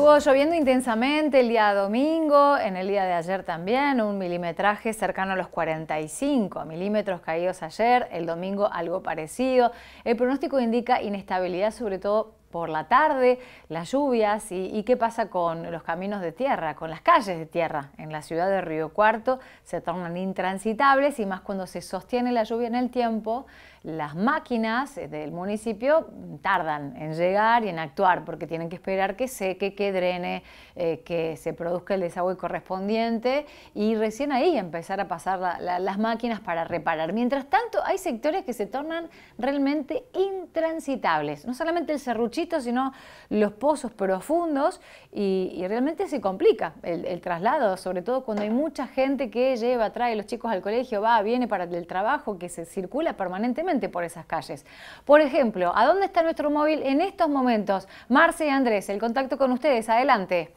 Estuvo lloviendo intensamente el día domingo, en el día de ayer también, un milimetraje cercano a los 45 milímetros caídos ayer, el domingo algo parecido. El pronóstico indica inestabilidad sobre todo por la tarde, las lluvias y, y, qué pasa con los caminos de tierra, con las calles de tierra. En la ciudad de Río Cuarto se tornan intransitables y más cuando se sostiene la lluvia en el tiempo, las máquinas eh, del municipio tardan en llegar y en actuar porque tienen que esperar que seque, que drene, eh, que se produzca el desagüe correspondiente y recién ahí empezar a pasar las máquinas para reparar. Mientras tanto, hay sectores que se tornan realmente intransitables, no solamente el serruchito, sino los pozos profundos y, realmente se complica el, traslado, sobre todo cuando hay mucha gente que lleva, trae los chicos al colegio, va, viene para el trabajo, que se circula permanentemente por esas calles. Por ejemplo, ¿a dónde está nuestro móvil en estos momentos? Marce y Andrés, el contacto con ustedes, adelante.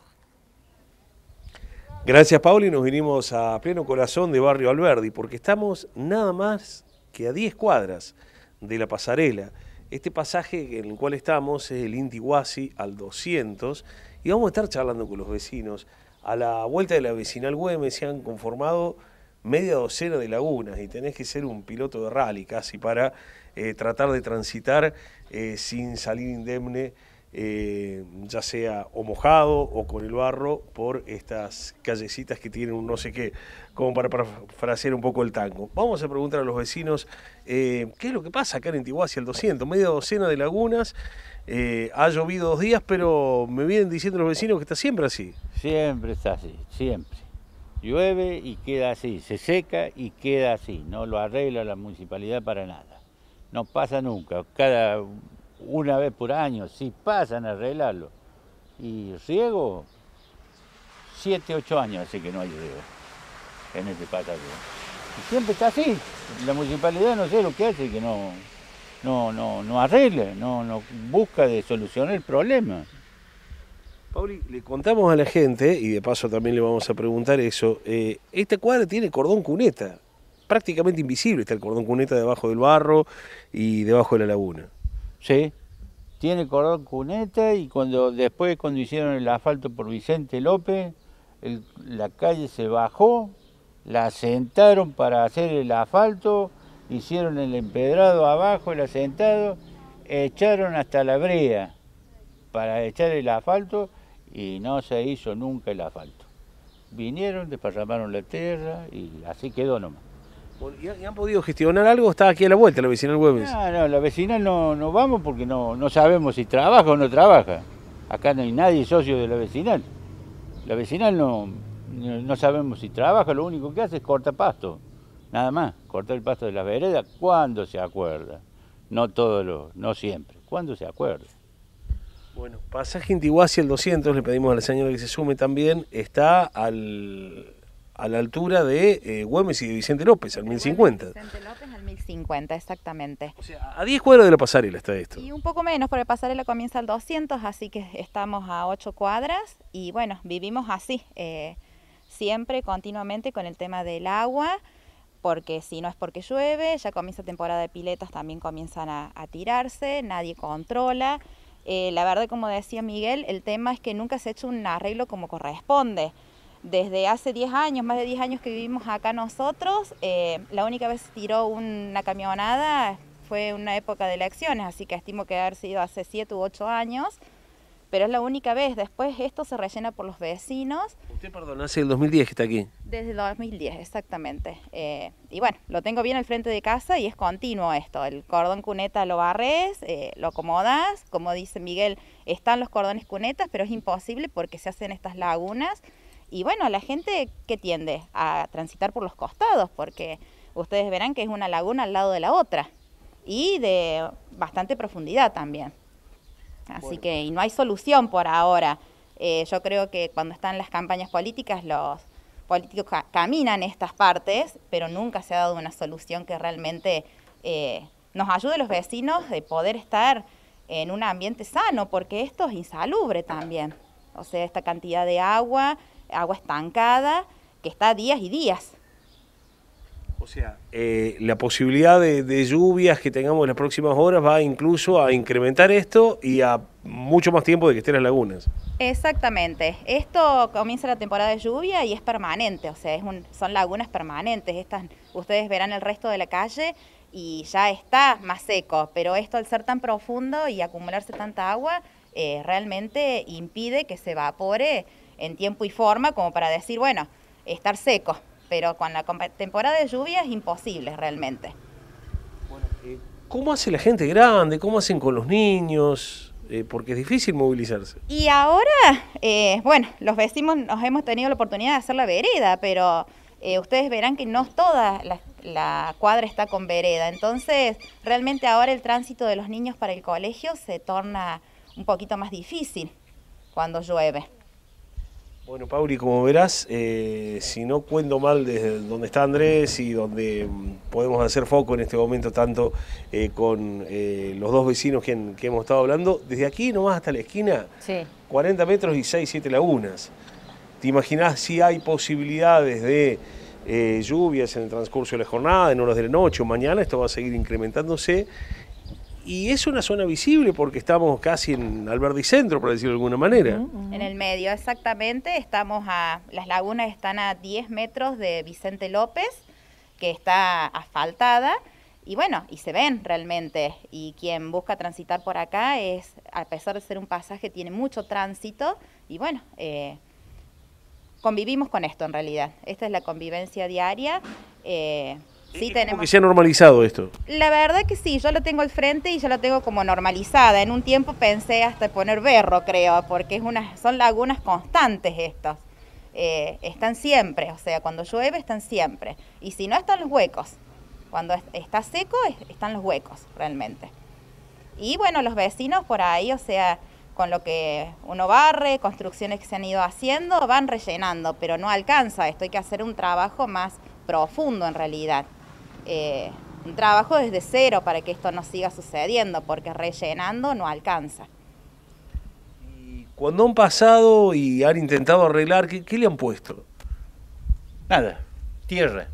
Gracias, Pauli. Nos vinimos a pleno corazón de Barrio Alberdi, porque estamos nada más que a 10 cuadras de la pasarela. Este pasaje en el cual estamos es el Intiguasi al 200 y vamos a estar charlando con los vecinos. A la vuelta de la vecinal Güemes se han conformado media docena de lagunas y tenés que ser un piloto de rally casi para eh, tratar de transitar eh, sin salir indemne, eh, ya sea o mojado o con el barro, por estas callecitas que tienen un no sé qué, como para parafrasear un poco el tango. Vamos a preguntar a los vecinos qué es lo que pasa acá en Antigua hacia el 200, media docena de lagunas. ha llovido dos días, pero me vienen diciendo los vecinos que está siempre así. Siempre está así, siempre llueve y queda así, se seca y queda así, no lo arregla la municipalidad para nada. No pasa nunca, cada una vez por año, si pasan a arreglarlo. Y riego, siete, ocho años así que no hay riego en este pasaje. siempre está así, la municipalidad no sé lo que hace, que no, no, no, no arregla, no, no busca de solucionar el problema. Pauli, le contamos a la gente, y de paso también le vamos a preguntar eso, eh, esta cuadra tiene cordón cuneta, prácticamente invisible está el cordón cuneta debajo del barro y debajo de la laguna. Sí, tiene cordón cuneta y cuando después cuando hicieron el asfalto por Vicente López, la calle se bajó, la asentaron para hacer el asfalto, hicieron el empedrado abajo, el asentado, echaron hasta la brea para echar el asfalto y no se hizo nunca el asfalto. Vinieron, desparramaron la tierra y así quedó nomás. ¿Y han podido gestionar algo? ¿Está aquí a la vuelta la vecinal Güemes? No, no, la vecinal no, no vamos porque no, no sabemos si trabaja o no trabaja. Acá no hay nadie socio de la vecinal. La vecinal no, no, sabemos si trabaja, lo único que hace es cortar pasto. Nada más, cortar el pasto de las veredas cuando se acuerda. No todos los, no siempre, cuando se acuerda. Bueno, pasaje hacia el 200, le pedimos a la señora que se sume también, está al, a la altura de eh, y de Vicente López, al 1050. Vicente López al 1050, exactamente. O sea, a 10 cuadras de la pasarela está esto. Y un poco menos, porque la pasarela comienza al 200, así que estamos a 8 cuadras y bueno, vivimos así, eh, siempre, continuamente con el tema del agua, porque si no es porque llueve, ya comienza temporada de piletas, también comienzan a, a tirarse, nadie controla. Eh, la verdad, como decía Miguel, el tema es que nunca se ha hecho un arreglo como corresponde. Desde hace 10 años, más de 10 años que vivimos acá nosotros, eh, la única vez que se tiró una camionada fue en una época de elecciones, así que estimo que haber sido hace 7 u 8 años pero es la única vez. Después esto se rellena por los vecinos. Usted, perdón, hace el 2010 que está aquí. Desde el 2010, exactamente. Eh, y bueno, lo tengo bien al frente de casa y es continuo esto. El cordón cuneta lo barres, eh, lo acomodas. Como dice Miguel, están los cordones cunetas, pero es imposible porque se hacen estas lagunas. Y bueno, la gente que tiende a transitar por los costados, porque ustedes verán que es una laguna al lado de la otra y de bastante profundidad también. Así que y no hay solución por ahora. Eh, yo creo que cuando están las campañas políticas, los políticos caminan estas partes, pero nunca se ha dado una solución que realmente eh, nos ayude a los vecinos de poder estar en un ambiente sano, porque esto es insalubre también. O sea, esta cantidad de agua, agua estancada, que está días y días. O sea, eh, la posibilidad de, lluvias que tengamos en las próximas horas va incluso a incrementar esto y a mucho más tiempo de que estén las lagunas. Exactamente. Esto comienza la temporada de lluvia y es permanente, o sea, es son lagunas permanentes. Estas, ustedes verán el resto de la calle y ya está más seco, pero esto al ser tan profundo y acumularse tanta agua, eh, realmente impide que se evapore en tiempo y forma como para decir, bueno, estar seco pero con la temporada de lluvia es imposible realmente. Eh, ¿Cómo hace la gente grande? ¿Cómo hacen con los niños? Eh, porque es difícil movilizarse. Y ahora, eh, bueno, los vecinos nos hemos tenido la oportunidad de hacer la vereda, pero ustedes verán que no toda la, cuadra está con vereda. Entonces, realmente ahora el tránsito de los niños para el colegio se torna un poquito más difícil cuando llueve. Bueno, Pauli, como verás, eh, si no cuento mal desde donde está Andrés y donde mm, podemos hacer foco en este momento tanto eh, con eh, los dos vecinos que, hemos estado hablando, desde aquí nomás hasta la esquina, 40 metros y 6, 7 lagunas. ¿Te imaginás si hay posibilidades de lluvias en el transcurso de la jornada, en horas de la noche o mañana? Esto va a seguir incrementándose y es una zona visible porque estamos casi en Alberdi Centro, por decirlo de alguna manera. Mm, mm. En el medio, exactamente. Estamos a. Las lagunas están a 10 metros de Vicente López, que está asfaltada. Y bueno, y se ven realmente. Y quien busca transitar por acá es, a pesar de ser un pasaje, tiene mucho tránsito. Y bueno, eh, convivimos con esto en realidad. Esta es la convivencia diaria. Eh, tenemos. se ha normalizado esto. La verdad que sí, yo lo tengo al frente y yo lo tengo como normalizada. En un tiempo pensé hasta poner berro, creo, porque es son lagunas constantes estas. Eh, están siempre, o sea, cuando llueve están siempre. Y si no, están los huecos. Cuando está seco, están los huecos, realmente. Y bueno, los vecinos por ahí, o sea, con lo que uno barre, construcciones que se han ido haciendo, van rellenando, pero no alcanza esto, hay que hacer un trabajo más profundo en realidad. Eh, un trabajo desde cero para que esto no siga sucediendo, porque rellenando no alcanza. Y cuando han pasado y han intentado arreglar, ¿qué, le han puesto? Nada, tierra.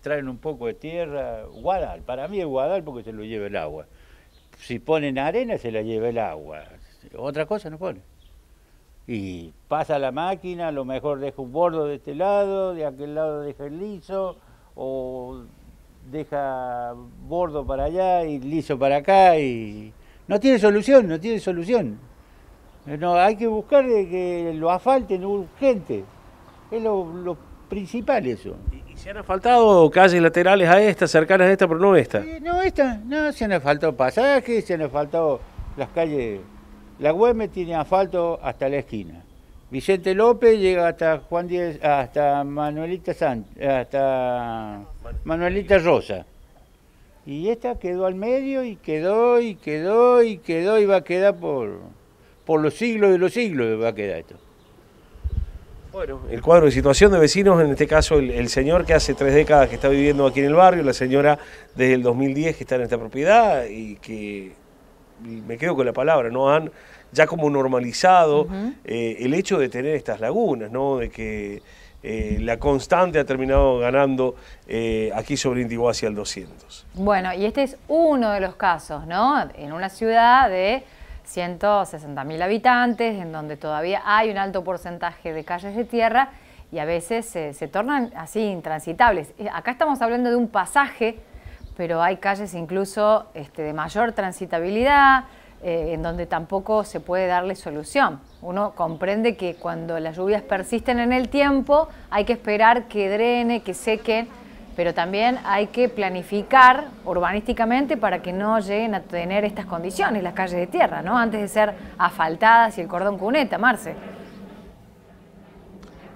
Traen un poco de tierra, guadal, para mí es guadal porque se lo lleva el agua. Si ponen arena, se la lleva el agua. Otra cosa no pone y pasa la máquina, a lo mejor deja un bordo de este lado, de aquel lado deja el liso, o deja bordo para allá y liso para acá y no tiene solución, no tiene solución. Eh, no, hay que buscar de eh, que lo asfalten urgente. Es lo, principal eso. ¿Y, se han asfaltado calles laterales a esta, cercanas a esta, pero no esta? Eh, no, esta, no, se han asfaltado pasajes, se han asfaltado las calles. La Güemes tiene asfalto hasta la esquina. Vicente López llega hasta Juan diez, hasta Manuelita hasta Manuelita Rosa. Y esta quedó al medio y quedó y quedó y quedó y va a quedar por, por los siglos de los siglos va a quedar esto. Bueno, el cuadro de situación de vecinos, en este caso el, señor que hace tres décadas que está viviendo aquí en el barrio, la señora desde el 2010 que está en esta propiedad y que me quedo con la palabra, ¿no han ya como normalizado eh, el hecho de tener estas lagunas, ¿no? De que eh, la constante ha terminado ganando eh, aquí sobre hacia el 200. Bueno, y este es uno de los casos, ¿no? En una ciudad de 160.000 habitantes, en donde todavía hay un alto porcentaje de calles de tierra y a veces se tornan así intransitables. Acá estamos hablando de un pasaje, pero hay calles incluso este, de mayor transitabilidad, eh, en donde tampoco se puede darle solución. Uno comprende que cuando las lluvias persisten en el tiempo hay que esperar que drene, que sequen, pero también hay que planificar urbanísticamente para que no lleguen a tener estas condiciones las calles de tierra, ¿no? Antes de ser asfaltadas y el cordón cuneta, Marce.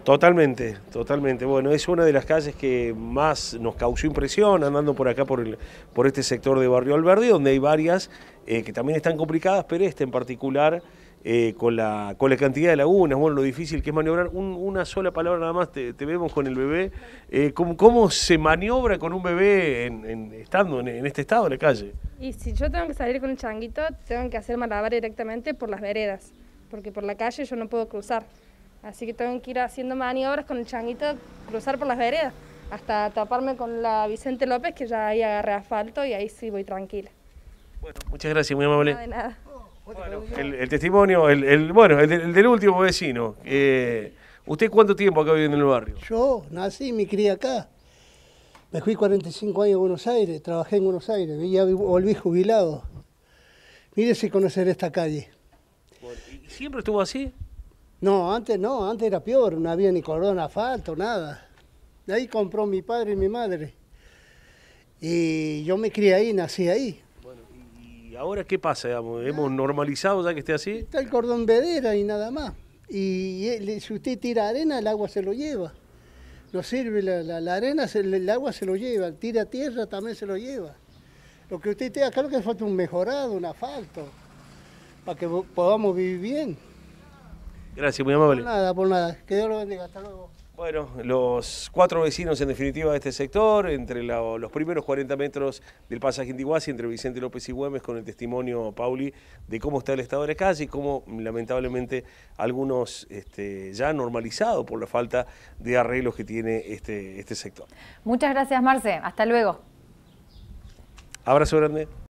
Totalmente, totalmente. Bueno, es una de las calles que más nos causó impresión andando por acá, por, el, por este sector de Barrio Alberdi, donde hay varias eh, que también están complicadas, pero esta en particular, eh, con, la, con la cantidad de lagunas, bueno, lo difícil que es maniobrar. una sola palabra nada más, te, vemos con el bebé. Eh, ¿cómo, se maniobra con un bebé en, estando en, este estado, en la calle? Y si yo tengo que salir con un changuito, tengo que hacer malabar directamente por las veredas, porque por la calle yo no puedo cruzar. Así que tengo que ir haciendo maniobras con el changuito, cruzar por las veredas, hasta taparme con la Vicente López, que ya ahí agarré asfalto y ahí sí voy tranquila. Bueno, muchas gracias, muy amable. de nada. el, testimonio, el, bueno, el, del último vecino. Eh, ¿Usted cuánto tiempo acá viviendo en el barrio? Yo nací, me crié acá. Me fui 45 años a Buenos Aires, trabajé en Buenos Aires, ya volví jubilado. Mire si conocer esta calle. siempre estuvo así? No, antes no, antes era peor, no había ni cordón asfalto, nada. De ahí compró mi padre y mi madre. Y yo me crié ahí, nací ahí. Bueno, ¿y ahora qué pasa? ¿Hemos normalizado ya que esté así? Está el cordón vedera y nada más. Y si usted tira arena, el agua se lo lleva. No sirve la, arena, el agua se lo lleva. Tira tierra, también se lo lleva. Lo que usted tenga, acá lo que falta un mejorado, un asfalto, para que podamos vivir bien. Gracias, muy amable. Por nada, por nada. Que Dios lo bendiga. Hasta luego. Bueno, los cuatro vecinos en definitiva de este sector, entre los primeros 40 metros del pasaje Indiguasi, entre Vicente López y Güemes, con el testimonio, Pauli, de cómo está el estado de la calle y cómo lamentablemente algunos este, ya normalizado por la falta de arreglos que tiene este, este sector. Muchas gracias, Marce. Hasta luego. Abrazo grande.